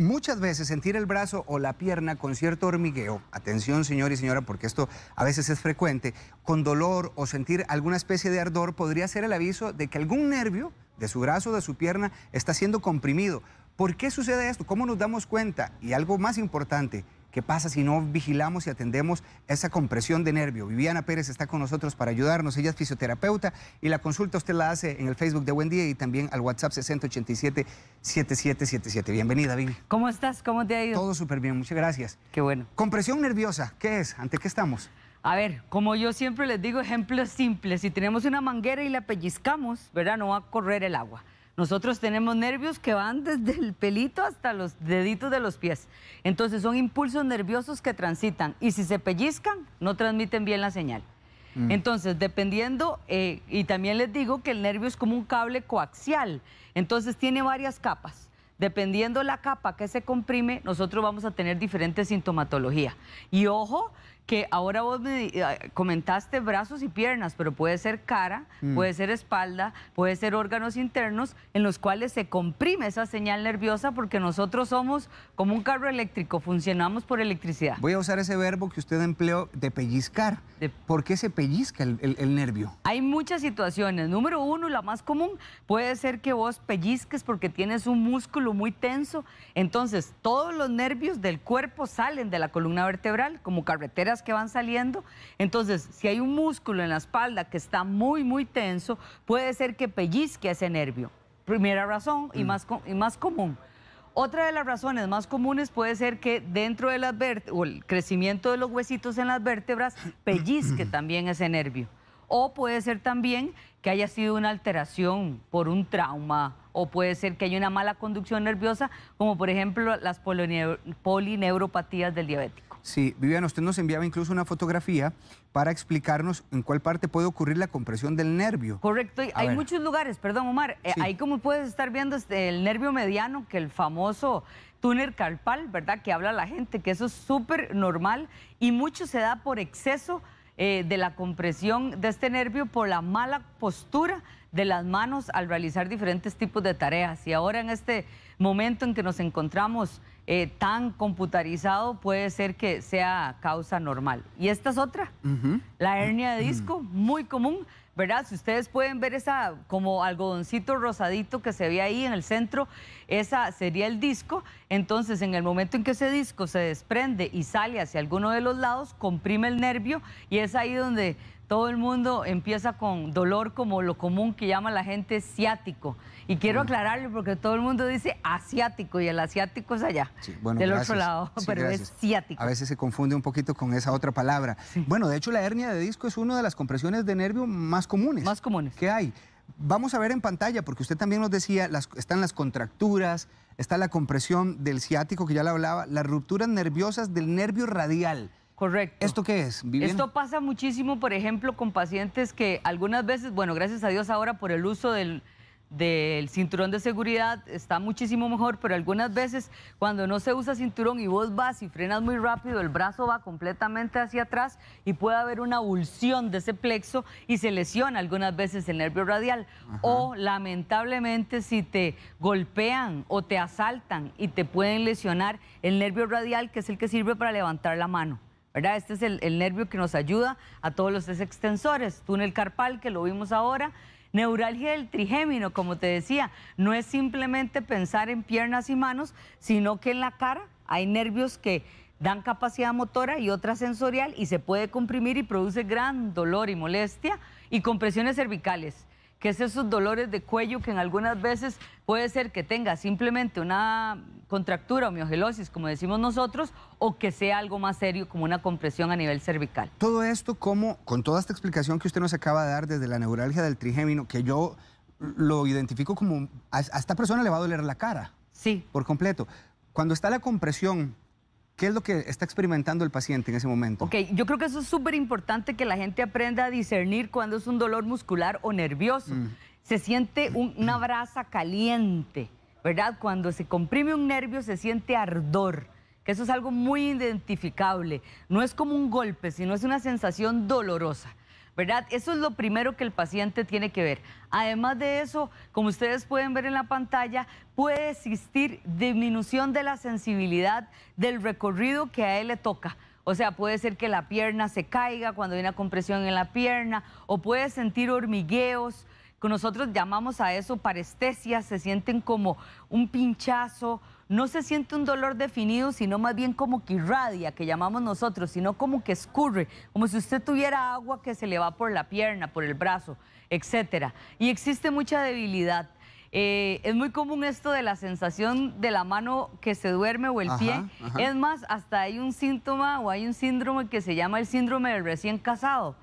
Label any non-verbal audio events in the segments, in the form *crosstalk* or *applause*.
muchas veces sentir el brazo o la pierna con cierto hormigueo, atención señor y señora, porque esto a veces es frecuente, con dolor o sentir alguna especie de ardor, podría ser el aviso de que algún nervio de su brazo o de su pierna está siendo comprimido. ¿Por qué sucede esto? ¿Cómo nos damos cuenta? Y algo más importante, ¿Qué pasa si no vigilamos y atendemos esa compresión de nervio? Viviana Pérez está con nosotros para ayudarnos. Ella es fisioterapeuta y la consulta usted la hace en el Facebook de Buen Día y también al WhatsApp 6087-7777. Bienvenida, Vivi. ¿Cómo estás? ¿Cómo te ha ido? Todo súper bien, muchas gracias. Qué bueno. Compresión nerviosa, ¿qué es? ¿Ante qué estamos? A ver, como yo siempre les digo, ejemplos simples. Si tenemos una manguera y la pellizcamos, ¿verdad? No va a correr el agua. Nosotros tenemos nervios que van desde el pelito hasta los deditos de los pies. Entonces son impulsos nerviosos que transitan y si se pellizcan no transmiten bien la señal. Mm. Entonces, dependiendo, eh, y también les digo que el nervio es como un cable coaxial, entonces tiene varias capas. Dependiendo la capa que se comprime, nosotros vamos a tener diferente sintomatología. Y ojo, que ahora vos me eh, comentaste brazos y piernas, pero puede ser cara, mm. puede ser espalda, puede ser órganos internos en los cuales se comprime esa señal nerviosa porque nosotros somos como un carro eléctrico, funcionamos por electricidad. Voy a usar ese verbo que usted empleó de pellizcar. ¿Por qué se pellizca el nervio? Hay muchas situaciones. Número uno, la más común, puede ser que vos pellizques porque tienes un músculo muy tenso. Entonces, todos los nervios del cuerpo salen de la columna vertebral como carreteras que van saliendo. Entonces, si hay un músculo en la espalda que está muy, muy tenso, puede ser que pellizque ese nervio. Primera razón y, mm. más, más común. Otra de las razones más comunes puede ser que dentro del las o el crecimiento de los huesitos en las vértebras *clears throat* pellizque también ese nervio. O puede ser también que haya sido una alteración por un trauma, o puede ser que haya una mala conducción nerviosa, como por ejemplo las polineuropatías del diabético. Sí, Viviana, usted nos enviaba incluso una fotografía para explicarnos en cuál parte puede ocurrir la compresión del nervio. Correcto, hay muchos lugares, perdón Omar, eh, ahí como puedes estar viendo este, el nervio mediano, que el famoso túnel carpal, ¿verdad? Que habla la gente, que eso es súper normal y mucho se da por exceso eh, de la compresión de este nervio por la mala postura de las manos al realizar diferentes tipos de tareas. Y ahora en este momento en que nos encontramos eh, tan computarizado puede ser que sea causa normal. Y esta es otra, la hernia de disco, muy común, ¿verdad? Si ustedes pueden ver esa como algodoncito rosadito que se ve ahí en el centro, esa sería el disco. Entonces, en el momento en que ese disco se desprende y sale hacia alguno de los lados, comprime el nervio y es ahí donde todo el mundo empieza con dolor como lo común que llama la gente ciático. Y quiero mm. aclararle porque todo el mundo dice asiático y el asiático es allá, del otro lado, pero es ciático. A veces se confunde un poquito con esa otra palabra. Bueno, de hecho la hernia de disco es una de las compresiones de nervio más comunes. Más comunes. ¿Qué hay? Vamos a ver en pantalla, porque usted también nos decía, las, están las contracturas, está la compresión del ciático, que ya le hablaba, las rupturas nerviosas del nervio radial. Correcto. ¿Esto qué es? Esto pasa muchísimo, por ejemplo, con pacientes que algunas veces, bueno, gracias a Dios ahora por el uso del, cinturón de seguridad está muchísimo mejor, pero algunas veces cuando no se usa cinturón y vos vas y frenas muy rápido, el brazo va completamente hacia atrás y puede haber una abulsión de ese plexo y se lesiona algunas veces el nervio radial. O lamentablemente si te golpean o te asaltan y te pueden lesionar el nervio radial, que es el que sirve para levantar la mano. ¿verdad? Este es el, nervio que nos ayuda a todos los extensores, túnel carpal, que lo vimos ahora, Neuralgia del trigémino, como te decía, no es simplemente pensar en piernas y manos, sino que en la cara hay nervios que dan capacidad motora y otra sensorial y se puede comprimir y produce gran dolor y molestia y compresiones cervicales que es esos dolores de cuello que en algunas veces puede ser que tenga simplemente una contractura o como decimos nosotros, o que sea algo más serio como una compresión a nivel cervical. Todo esto como, con toda esta explicación que usted nos acaba de dar desde la neuralgia del trigémino, que yo lo identifico como, a esta persona le va a doler la cara. Sí. Por completo. Cuando está la compresión ¿Qué es lo que está experimentando el paciente en ese momento? Ok, yo creo que eso es súper importante que la gente aprenda a discernir cuando es un dolor muscular o nervioso. Mm. Se siente una brasa caliente, ¿verdad? Cuando se comprime un nervio se siente ardor, que eso es algo muy identificable. No es como un golpe, sino es una sensación dolorosa. ¿verdad? Eso es lo primero que el paciente tiene que ver. Además de eso, como ustedes pueden ver en la pantalla, puede existir disminución de la sensibilidad del recorrido que a él le toca. O sea, puede ser que la pierna se caiga cuando hay una compresión en la pierna, o puede sentir hormigueos, que nosotros llamamos a eso parestesia, se sienten como un pinchazo, no se siente un dolor definido, sino más bien como que irradia, que llamamos nosotros, sino como que escurre, como si usted tuviera agua que se le va por la pierna, por el brazo, etc. Y existe mucha debilidad. Eh, es muy común esto de la sensación de la mano que se duerme o el pie. Es más, hasta hay un síntoma o hay un síndrome que se llama el síndrome del recién casado.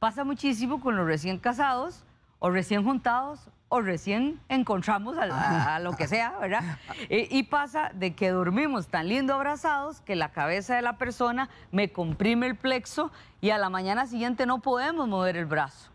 Pasa muchísimo con los recién casados o recién juntados o recién encontramos a, lo que sea, ¿verdad? *laughs* Y, y, pasa de que dormimos tan lindo abrazados que la cabeza de la persona me comprime el plexo y a la mañana siguiente no podemos mover el brazo.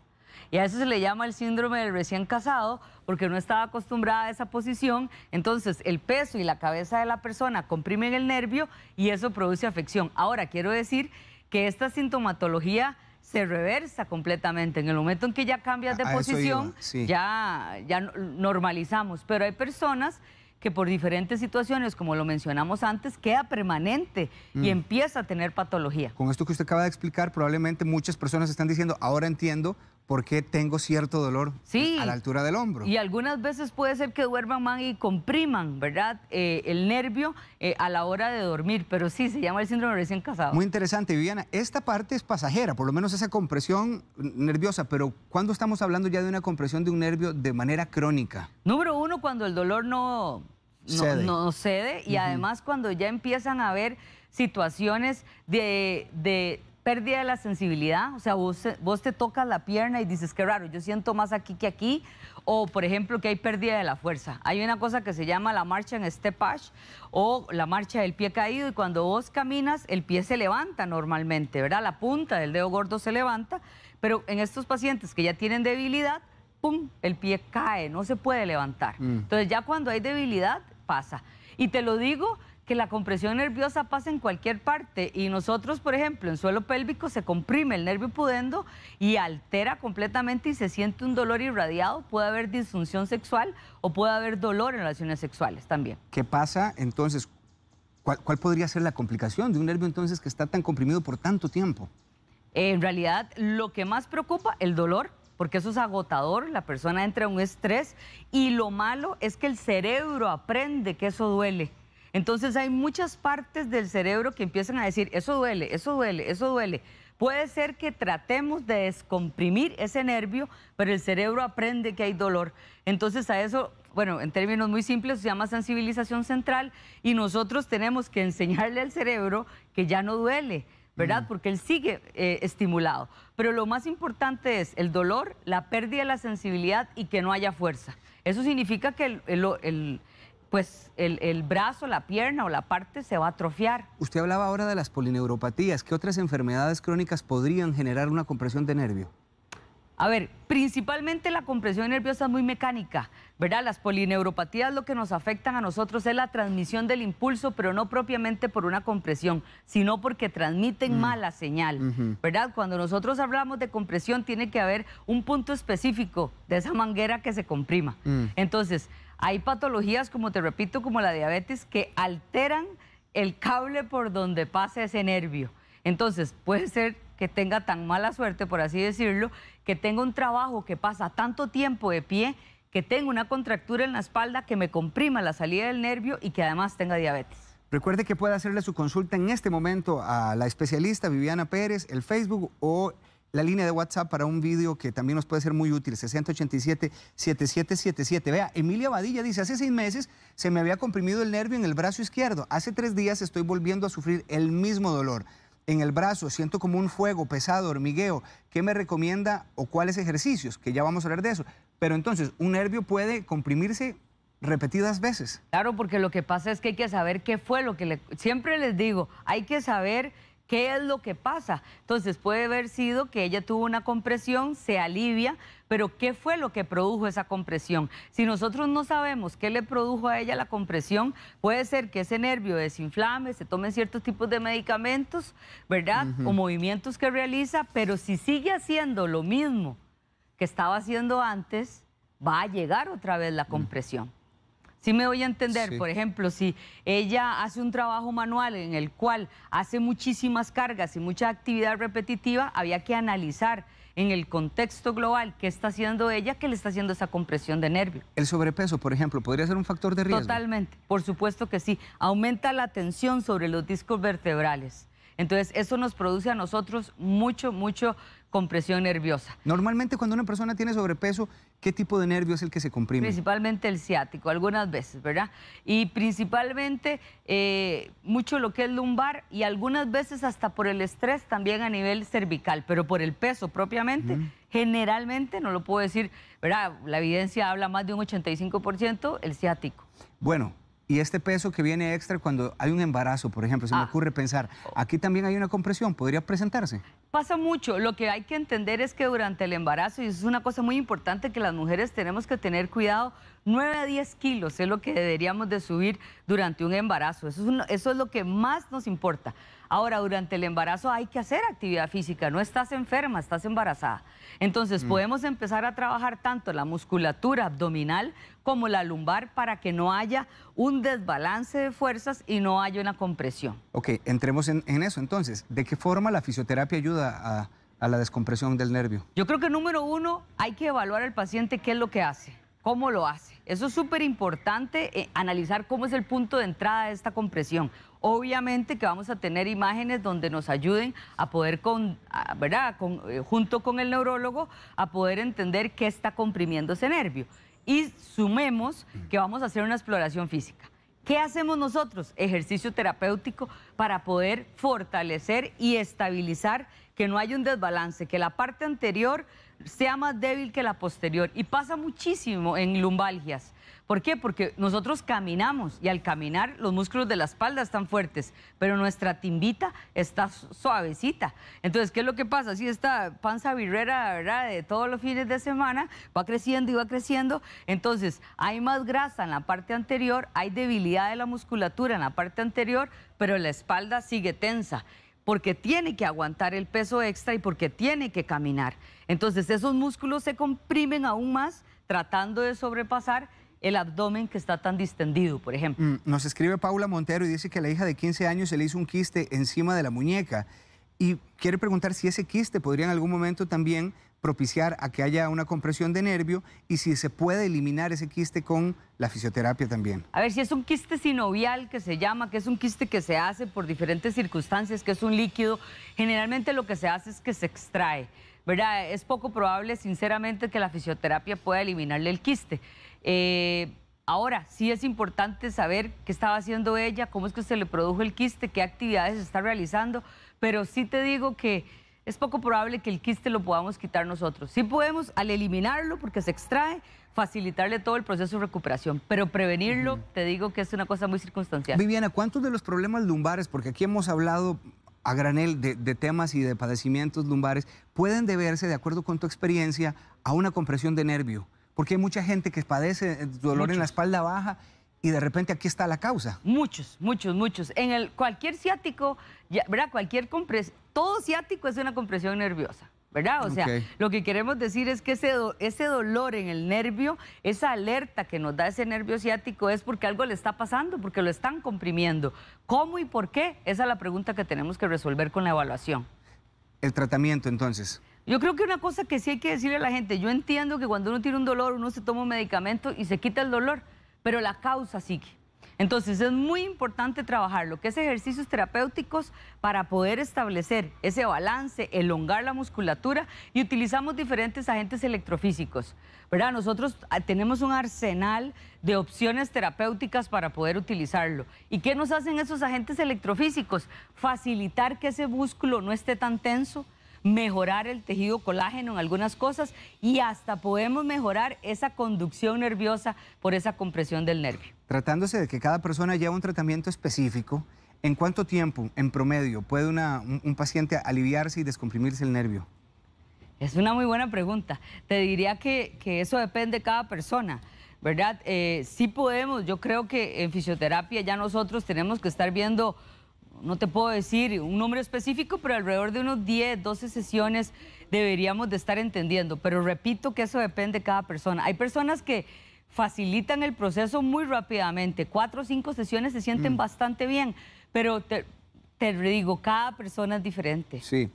Y a eso se le llama el síndrome del recién casado porque no estaba acostumbrada a esa posición, entonces el peso y la cabeza de la persona comprimen el nervio y eso produce afección. Ahora, quiero decir que esta sintomatología se reversa completamente. En el momento en que ya cambias de posición, ya, ya normalizamos. Pero hay personas que por diferentes situaciones, como lo mencionamos antes, queda permanente y mm. empieza a tener patología. Con esto que usted acaba de explicar, probablemente muchas personas están diciendo, ahora entiendo porque tengo cierto dolor a la altura del hombro. Y algunas veces puede ser que duerman mal y compriman, ¿verdad? Eh, el nervio eh, a la hora de dormir, pero sí, se llama el síndrome recién casado. Muy interesante, Viviana. Esta parte es pasajera, por lo menos esa compresión nerviosa, pero ¿cuándo estamos hablando ya de una compresión de un nervio de manera crónica? Número uno, cuando el dolor no, no cede, y además cuando ya empiezan a haber situaciones de, de pérdida de la sensibilidad, o sea, vos, vos te tocas la pierna y dices, qué raro, yo siento más aquí que aquí, o por ejemplo que hay pérdida de la fuerza. Hay una cosa que se llama la marcha en stepage o la marcha del pie caído y cuando vos caminas el pie se levanta normalmente, ¿verdad? La punta del dedo gordo se levanta, pero en estos pacientes que ya tienen debilidad, ¡pum!, el pie cae, no se puede levantar. Mm. Entonces ya cuando hay debilidad pasa. Y te lo digo que la compresión nerviosa pasa en cualquier parte y nosotros, por ejemplo, en suelo pélvico se comprime el nervio pudendo y altera completamente y se siente un dolor irradiado, puede haber disfunción sexual o puede haber dolor en relaciones sexuales también. ¿Qué pasa entonces? ¿Cuál, podría ser la complicación de un nervio entonces que está tan comprimido por tanto tiempo? En realidad, lo que más preocupa, el dolor, porque eso es agotador, la persona entra en un estrés y lo malo es que el cerebro aprende que eso duele. Entonces hay muchas partes del cerebro que empiezan a decir, eso duele, eso duele, eso duele. Puede ser que tratemos de descomprimir ese nervio, pero el cerebro aprende que hay dolor. Entonces a eso, bueno, en términos muy simples se llama sensibilización central y nosotros tenemos que enseñarle al cerebro que ya no duele, ¿verdad? Mm. Porque él sigue eh, estimulado. Pero lo más importante es el dolor, la pérdida de la sensibilidad y que no haya fuerza. Eso significa que el pues el, brazo, la pierna o la parte se va a atrofiar. Usted hablaba ahora de las polineuropatías. ¿Qué otras enfermedades crónicas podrían generar una compresión de nervio? A ver, principalmente la compresión nerviosa es muy mecánica, ¿verdad? Las polineuropatías lo que nos afectan a nosotros es la transmisión del impulso, pero no propiamente por una compresión, sino porque transmiten mm. mala señal, ¿verdad? Cuando nosotros hablamos de compresión tiene que haber un punto específico de esa manguera que se comprima. Mm. Entonces, hay patologías, como te repito, como la diabetes, que alteran el cable por donde pasa ese nervio. Entonces, puede ser que tenga tan mala suerte, por así decirlo, que tenga un trabajo que pasa tanto tiempo de pie, que tenga una contractura en la espalda que me comprima la salida del nervio y que además tenga diabetes. Recuerde que puede hacerle su consulta en este momento a la especialista Viviana Pérez, el Facebook o la línea de WhatsApp para un vídeo que también nos puede ser muy útil, 687 7777 Vea, Emilia Badilla dice, hace seis meses se me había comprimido el nervio en el brazo izquierdo, hace tres días estoy volviendo a sufrir el mismo dolor. En el brazo siento como un fuego pesado, hormigueo. ¿Qué me recomienda o cuáles ejercicios? Que ya vamos a hablar de eso. Pero entonces, un nervio puede comprimirse repetidas veces. Claro, porque lo que pasa es que hay que saber qué fue lo que le... Siempre les digo, hay que saber qué es lo que pasa. Entonces puede haber sido que ella tuvo una compresión, se alivia, pero ¿qué fue lo que produjo esa compresión? Si nosotros no sabemos qué le produjo a ella la compresión, puede ser que ese nervio desinflame, se tomen ciertos tipos de medicamentos, ¿verdad? O movimientos que realiza, pero si sigue haciendo lo mismo que estaba haciendo antes, va a llegar otra vez la compresión. Si me voy a entender, por ejemplo, si ella hace un trabajo manual en el cual hace muchísimas cargas y mucha actividad repetitiva, había que analizar en el contexto global qué está haciendo ella, qué le está haciendo esa compresión de nervio. El sobrepeso, por ejemplo, podría ser un factor de riesgo. Totalmente, por supuesto que sí. Aumenta la tensión sobre los discos vertebrales entonces, eso nos produce a nosotros mucho, mucho compresión nerviosa. Normalmente cuando una persona tiene sobrepeso, ¿qué tipo de nervio es el que se comprime? Principalmente el ciático, algunas veces, ¿verdad? Y principalmente eh, mucho lo que es lumbar y algunas veces hasta por el estrés también a nivel cervical, pero por el peso propiamente, generalmente, no lo puedo decir, ¿verdad? La evidencia habla más de un 85%, el ciático. Bueno, y este peso que viene extra cuando hay un embarazo, por ejemplo, se me ah. ocurre pensar, aquí también hay una compresión, ¿podría presentarse? Pasa mucho, lo que hay que entender es que durante el embarazo, y es una cosa muy importante que las mujeres tenemos que tener cuidado, 9 a 10 kilos es lo que deberíamos de subir durante un embarazo. Eso es, lo que más nos importa. Ahora, durante el embarazo hay que hacer actividad física, no estás enferma, estás embarazada. Entonces, mm. podemos empezar a trabajar tanto la musculatura abdominal como la lumbar para que no haya un desbalance de fuerzas y no haya una compresión. Ok, entremos en, eso entonces. ¿De qué forma la fisioterapia ayuda a la descompresión del nervio? Yo creo que número uno, hay que evaluar al paciente qué es lo que hace cómo lo hace. Eso es súper importante, eh, analizar cómo es el punto de entrada de esta compresión. Obviamente que vamos a tener imágenes donde nos ayuden a poder, con, ¿verdad? Eh, junto con el neurólogo, a poder entender qué está comprimiendo ese nervio. Y sumemos mm. que vamos a hacer una exploración física. ¿Qué hacemos nosotros? Ejercicio terapéutico para poder fortalecer y estabilizar que no haya un desbalance, que la parte anterior sea más débil que la posterior. Y pasa muchísimo en lumbalgias. ¿Por qué? Porque nosotros caminamos y al caminar los músculos de la espalda están fuertes, pero nuestra timbita está suavecita. Entonces, ¿qué es lo que pasa? Si esta panza birrera, ¿verdad? De todos los fines de semana va creciendo y va creciendo. Entonces, hay más grasa en la parte anterior, hay debilidad de la musculatura en la parte anterior, pero la espalda sigue tensa porque tiene que aguantar el peso extra y porque tiene que caminar. Entonces esos músculos se comprimen aún más tratando de sobrepasar el abdomen que está tan distendido, por ejemplo. Mm, nos escribe Paula Montero y dice que la hija de 15 años se le hizo un quiste encima de la muñeca y quiere preguntar si ese quiste podría en algún momento también propiciar a que haya una compresión de nervio y si se puede eliminar ese quiste con la fisioterapia también. A ver, si es un quiste sinovial que se llama, que es un quiste que se hace por diferentes circunstancias, que es un líquido, generalmente lo que se hace es que se extrae, ¿verdad? Es poco probable, sinceramente, que la fisioterapia pueda eliminarle el quiste. Eh, ahora, sí es importante saber qué estaba haciendo ella, cómo es que se le produjo el quiste, qué actividades está realizando, pero sí te digo que es poco probable que el quiste lo podamos quitar nosotros. Sí podemos, al eliminarlo, porque se extrae, facilitarle todo el proceso de recuperación, pero prevenirlo, te digo que es una cosa muy circunstancial. Viviana, ¿cuántos de los problemas lumbares, porque aquí hemos hablado a granel de, temas y de padecimientos lumbares, pueden deberse, de acuerdo con tu experiencia, a una compresión de nervio? Porque hay mucha gente que padece eh, dolor en la espalda baja y de repente aquí está la causa. Muchos, muchos, muchos. En el, cualquier ciático, ya, ¿verdad? Cualquier compresión, todo ciático es una compresión nerviosa. ¿Verdad? O sea, lo que queremos decir es que ese, ese dolor en el nervio, esa alerta que nos da ese nervio ciático es porque algo le está pasando, porque lo están comprimiendo. ¿Cómo y por qué? Esa es la pregunta que tenemos que resolver con la evaluación. El tratamiento entonces. Yo creo que una cosa que sí hay que decirle a la gente, yo entiendo que cuando uno tiene un dolor, uno se toma un medicamento y se quita el dolor, pero la causa sigue. Entonces es muy importante trabajar lo que es ejercicios terapéuticos para poder establecer ese balance, elongar la musculatura y utilizamos diferentes agentes electrofísicos. ¿verdad? Nosotros ah, tenemos un arsenal de opciones terapéuticas para poder utilizarlo. ¿Y qué nos hacen esos agentes electrofísicos? Facilitar que ese músculo no esté tan tenso, mejorar el tejido colágeno en algunas cosas y hasta podemos mejorar esa conducción nerviosa por esa compresión del nervio. Tratándose de que cada persona lleva un tratamiento específico, ¿en cuánto tiempo, en promedio, puede un, paciente aliviarse y descomprimirse el nervio? Es una muy buena pregunta. Te diría que, eso depende de cada persona. ¿Verdad? Eh, sí podemos, yo creo que en fisioterapia ya nosotros tenemos que estar viendo no te puedo decir un número específico, pero alrededor de unos 10, 12 sesiones deberíamos de estar entendiendo. Pero repito que eso depende de cada persona. Hay personas que facilitan el proceso muy rápidamente. Cuatro o cinco sesiones se sienten mm. bastante bien, pero te, te digo, cada persona es diferente. Sí.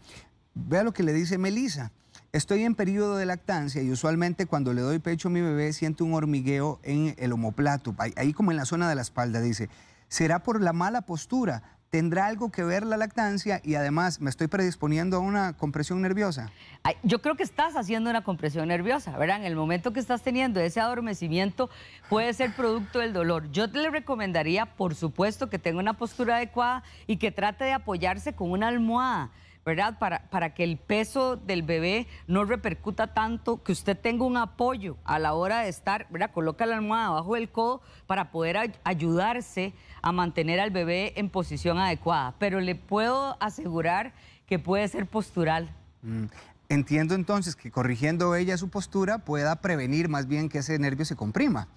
Vea lo que le dice Melisa. Estoy en periodo de lactancia y usualmente cuando le doy pecho a mi bebé siento un hormigueo en el omoplato, ahí como en la zona de la espalda, dice. Será por la mala postura, ¿Tendrá algo que ver la lactancia y además me estoy predisponiendo a una compresión nerviosa? yo creo que estás haciendo una compresión nerviosa, ¿verdad? En el momento que estás teniendo ese adormecimiento puede ser producto del dolor. Yo te le recomendaría, por supuesto, que tenga una postura adecuada y que trate de apoyarse con una almohada. ¿verdad? Para, para que el peso del bebé no repercuta tanto, que usted tenga un apoyo a la hora de estar, ¿verdad? Coloca la almohada abajo del codo para poder ayudarse a mantener al bebé en posición adecuada. Pero le puedo asegurar que puede ser postural. Mm, entiendo entonces que corrigiendo ella su postura pueda prevenir más bien que ese nervio se comprima.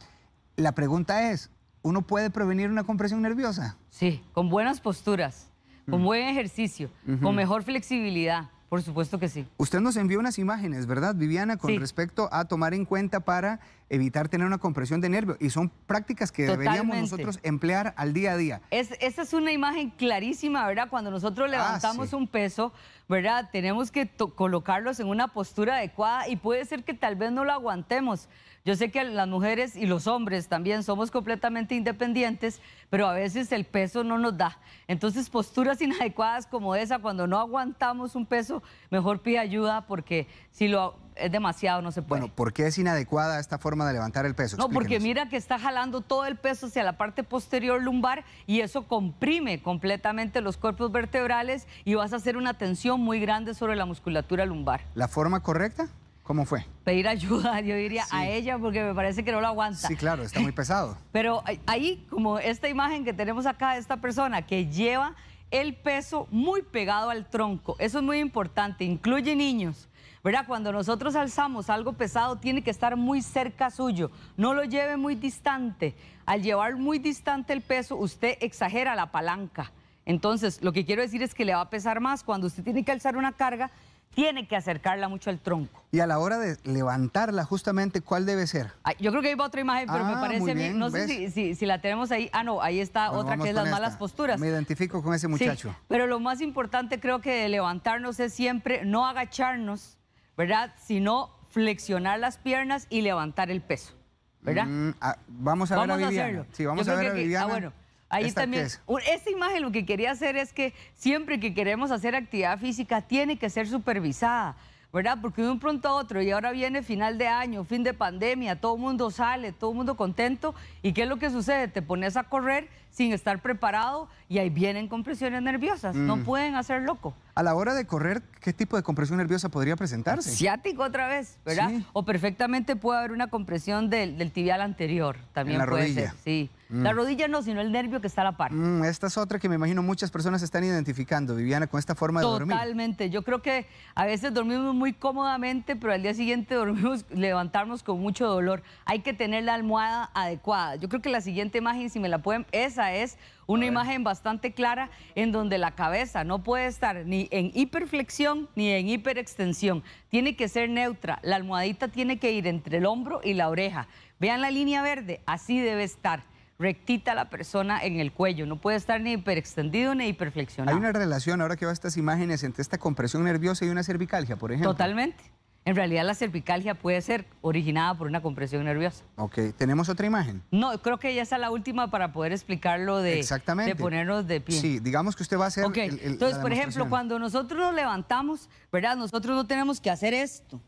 La pregunta es, ¿uno puede prevenir una compresión nerviosa? Sí, con buenas posturas con buen ejercicio, con mejor flexibilidad. Por supuesto que sí. Usted nos envió unas imágenes, ¿verdad, Viviana, con respecto a tomar en cuenta para evitar tener una compresión de nervio? Y son prácticas que deberíamos nosotros emplear al día a día. Es, esa es una imagen clarísima, ¿verdad? Cuando nosotros ah, levantamos un peso, ¿verdad? Tenemos que colocarlos en una postura adecuada y puede ser que tal vez no lo aguantemos, yo sé que las mujeres y los hombres también somos completamente independientes, pero a veces el peso no nos da. Entonces, posturas *laughs* inadecuadas como esa, cuando no aguantamos un peso, mejor pide ayuda porque si lo es demasiado, no se puede. Bueno, ¿por qué es inadecuada esta forma de levantar el peso? No, porque mira que está jalando todo el peso hacia la parte posterior lumbar y eso comprime completamente los cuerpos vertebrales y vas a hacer una tensión muy grande sobre la musculatura lumbar. ¿La forma correcta? ¿Cómo fue? Pedir ayuda, *laughs* yo diría, a ella porque me parece que no lo aguanta. Sí, claro, está muy *laughs* pesado. Pero ahí, como esta imagen que tenemos acá de esta persona que lleva el peso muy pegado al tronco, eso es muy importante, incluye niños. ¿verdad? Cuando nosotros alzamos algo pesado, tiene que estar muy cerca suyo, no lo lleve muy distante. Al llevar muy distante el peso, usted exagera la palanca. Entonces, lo que quiero decir es que le va a pesar más cuando usted tiene que alzar una carga tiene que acercarla mucho al tronco. Y a la hora de levantarla, justamente, ¿cuál debe ser? yo creo que ahí va otra imagen, pero me ah, parece bien. No sé si, la tenemos ahí. Ah, no, ahí está otra que es las malas posturas. Me identifico con ese muchacho. pero lo más importante creo que de levantarnos es siempre no agacharnos, ¿verdad? Sino flexionar las piernas y levantar el peso, ¿verdad? Mm, ah, vamos a ver a Viviana. Sí, vamos a ver a ah, Viviana. Ahí también. Esta imagen lo que quería hacer es que siempre que queremos hacer actividad física tiene que ser supervisada. ¿verdad? Porque de un pronto a otro, y ahora viene final de año, fin de pandemia, todo el mundo sale, todo el mundo contento, ¿y qué es lo que sucede? Te pones a correr sin estar preparado y ahí vienen compresiones nerviosas, no mm. pueden hacer loco. A la hora de correr, ¿qué tipo de compresión nerviosa podría presentarse? Ciático otra vez, ¿verdad? O perfectamente puede haber una compresión del, tibial anterior, también la puede rodilla. ser, sí. La mm. rodilla no, sino el nervio que está a la par. Mm, esta es otra que me imagino muchas personas están identificando, Viviana, con esta forma de dormir. Totalmente. Yo creo que a veces dormimos muy cómodamente, pero al día siguiente *laughs* dormimos, levantarnos con mucho dolor. Hay que tener la almohada adecuada. Yo creo que la siguiente imagen, si me la pueden, esa es una imagen bastante clara en donde la cabeza no puede estar ni en hiperflexión ni en hiperextensión. Tiene que ser neutra. La almohadita tiene que ir entre el hombro y la oreja. Vean la línea verde, así debe estar rectita la persona en el cuello. No puede estar ni hiperextendido ni hiperflexionado. Hay una relación, ahora que va estas imágenes, entre esta compresión nerviosa y una cervicalgia, por ejemplo. Totalmente. En realidad la cervicalgia puede ser originada por una compresión nerviosa. Ok, ¿tenemos otra imagen? No, creo que ya está la última para poder explicarlo de, Exactamente. de ponernos de pie. Sí, digamos que usted va a hacer el, Entonces, por ejemplo, cuando nosotros nos levantamos, ¿verdad? Nosotros no tenemos que hacer esto,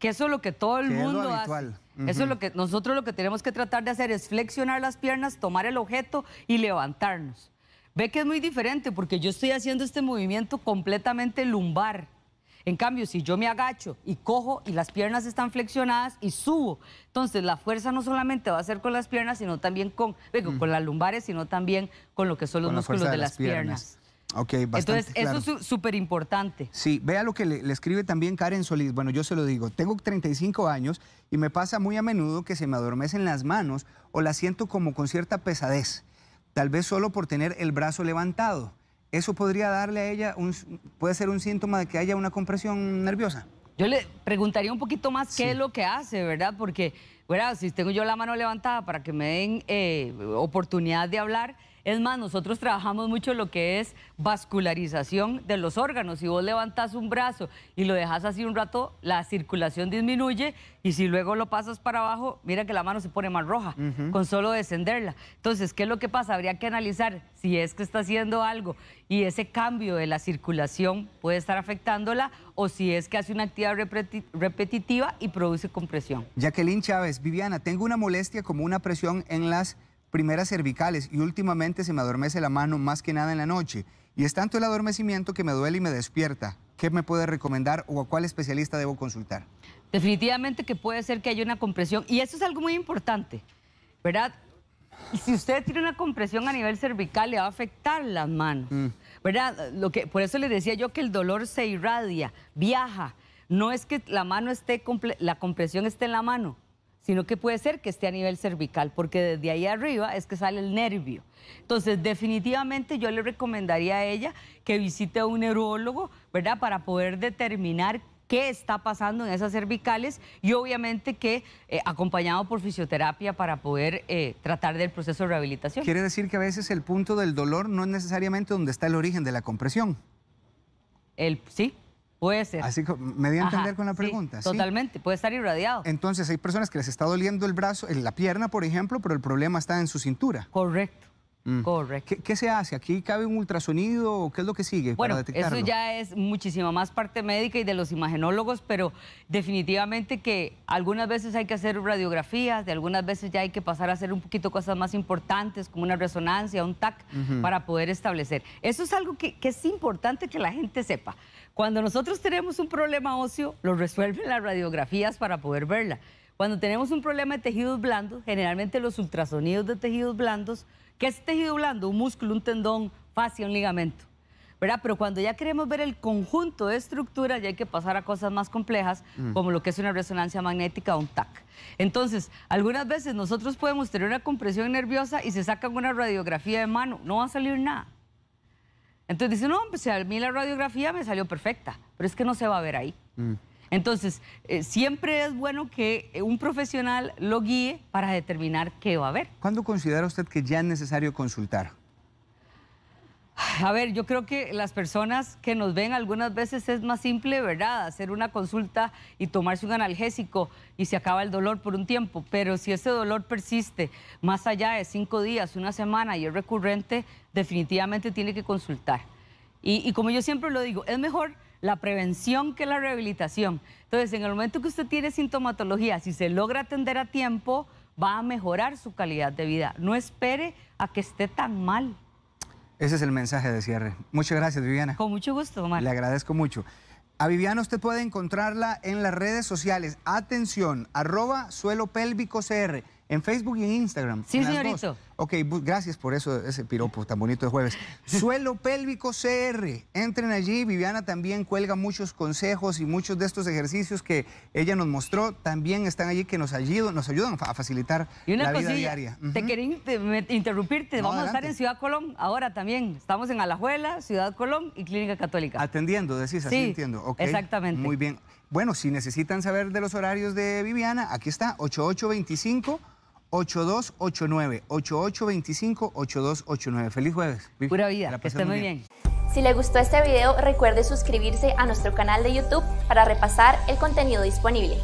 que eso es lo que todo el mundo hace. Eso es lo que nosotros lo que tenemos que tratar de hacer es flexionar las piernas, tomar el objeto y levantarnos. Ve que es muy diferente porque yo estoy haciendo este movimiento completamente lumbar. En cambio, si yo me agacho y cojo y las piernas están flexionadas y subo, entonces la fuerza no solamente va a ser con las piernas, sino también con, mm. con las lumbares, sino también con lo que son los músculos de, las, piernas. Ok, bastante. Entonces, eso es súper importante. Sí, vea lo que le, escribe también Karen Solís. Bueno, yo se lo digo, tengo 35 años y me pasa muy a menudo que se me adormecen las manos o la siento como con cierta pesadez, tal vez solo por tener el brazo levantado. ¿Eso podría darle a ella, un, puede ser un síntoma de que haya una compresión nerviosa? Yo le preguntaría un poquito más qué es lo que hace, ¿verdad? Porque, bueno, si tengo yo la mano levantada para que me den eh, oportunidad de hablar es más, nosotros trabajamos mucho lo que es vascularización de los órganos. Si vos levantas un brazo y lo dejas así un rato, la circulación disminuye y si luego lo pasas para abajo, mira que la mano se pone más roja con solo descenderla. Entonces, ¿qué es lo que pasa? Habría que analizar si es que está haciendo algo y ese cambio de la circulación puede estar afectándola o si es que hace una actividad repetitiva y produce compresión. Jacqueline Chávez, Viviana, tengo una molestia como una presión en las primeras cervicales y últimamente se me adormece la mano más que nada en la noche. Y es tanto el adormecimiento que me duele y me despierta. ¿Qué me puede recomendar o a cuál especialista debo consultar? Definitivamente que puede ser que haya una compresión. Y eso es algo muy importante, ¿verdad? Si usted tiene una compresión a nivel cervical, le va a afectar las manos. Mm. ¿Verdad? Lo que, por eso le decía yo que el dolor se irradia, viaja. No es que la mano esté, la compresión esté en la mano, sino que puede ser que esté a nivel cervical, porque desde ahí arriba es que sale el nervio. Entonces, definitivamente yo le recomendaría a ella que visite a un neurólogo, ¿verdad? Para poder determinar qué está pasando en esas cervicales y obviamente que eh, acompañado por fisioterapia para poder eh, tratar del proceso de rehabilitación. Quiere decir que a veces el punto del dolor no es necesariamente donde está el origen de la compresión. El, sí, Puede ser. Así que me di a entender con la pregunta. Totalmente, puede estar irradiado. Entonces, hay personas que les está doliendo el brazo, la pierna, por ejemplo, pero el problema está en su cintura. Correcto. Mm. Correcto. ¿Qué, se hace? ¿Aquí cabe un ultrasonido o qué es lo que sigue bueno, Eso ya es muchísima más parte médica y de los imagenólogos, pero definitivamente que algunas veces hay que hacer radiografías, de algunas veces ya hay que pasar a hacer un poquito cosas más importantes, como una resonancia, un TAC, para poder establecer. Eso es algo que es importante que la gente sepa. Cuando nosotros tenemos un problema óseo, lo resuelven las radiografías para poder verla. Cuando tenemos un problema de tejidos blandos, generalmente los ultrasonidos de tejidos blandos, ¿qué es tejido blando? Un músculo, un tendón, fascia, un ligamento. ¿verdad? Pero cuando ya queremos ver el conjunto de estructuras, ya hay que pasar a cosas más complejas, mm. como lo que es una resonancia magnética o un TAC. Entonces, algunas veces nosotros podemos tener una compresión nerviosa y se saca una radiografía de mano, no va a salir nada. Entonces dice, no, pues a mí la radiografía me salió perfecta, pero es que no se va a ver ahí. Mm. Entonces, eh, siempre es bueno que eh, un profesional lo guíe para determinar qué va a ver. ¿Cuándo considera usted que ya es necesario consultar? A ver, yo creo que las personas que nos ven algunas veces es más simple, ¿verdad? Hacer una consulta y tomarse un analgésico y se acaba el dolor por un tiempo, pero si ese dolor persiste más allá de cinco días, una semana y es recurrente, definitivamente tiene que consultar. Y, y como yo siempre lo digo, es mejor la prevención que la rehabilitación. Entonces, en el momento que usted tiene sintomatología, si se logra atender a tiempo, va a mejorar su calidad de vida. No espere a que esté tan mal. Ese es el mensaje de cierre. Muchas gracias, Viviana. Con mucho gusto, Omar. Le agradezco mucho. A Viviana usted puede encontrarla en las redes sociales. Atención, arroba suelo pélvico CR. En Facebook y en Instagram. Sí, señorito. Ok, gracias por eso, ese piropo tan bonito de jueves. *laughs* Suelo pélvico CR. Entren allí. Viviana también cuelga muchos consejos y muchos de estos ejercicios que ella nos mostró también están allí que nos, ayudan, nos ayudan a facilitar la vida diaria. Te quería interrumpirte. Vamos a estar en Ciudad Colón ahora también. Estamos en Alajuela, Ciudad Colón y Clínica Católica. Atendiendo, decís, así entiendo. exactamente. Muy bien. Bueno, si necesitan saber de los horarios de Viviana, aquí está, 8825. 8289 8825 8289. Feliz jueves. Pura vida. muy bien. bien. Si le gustó este video, recuerde suscribirse a nuestro canal de YouTube para repasar el contenido disponible.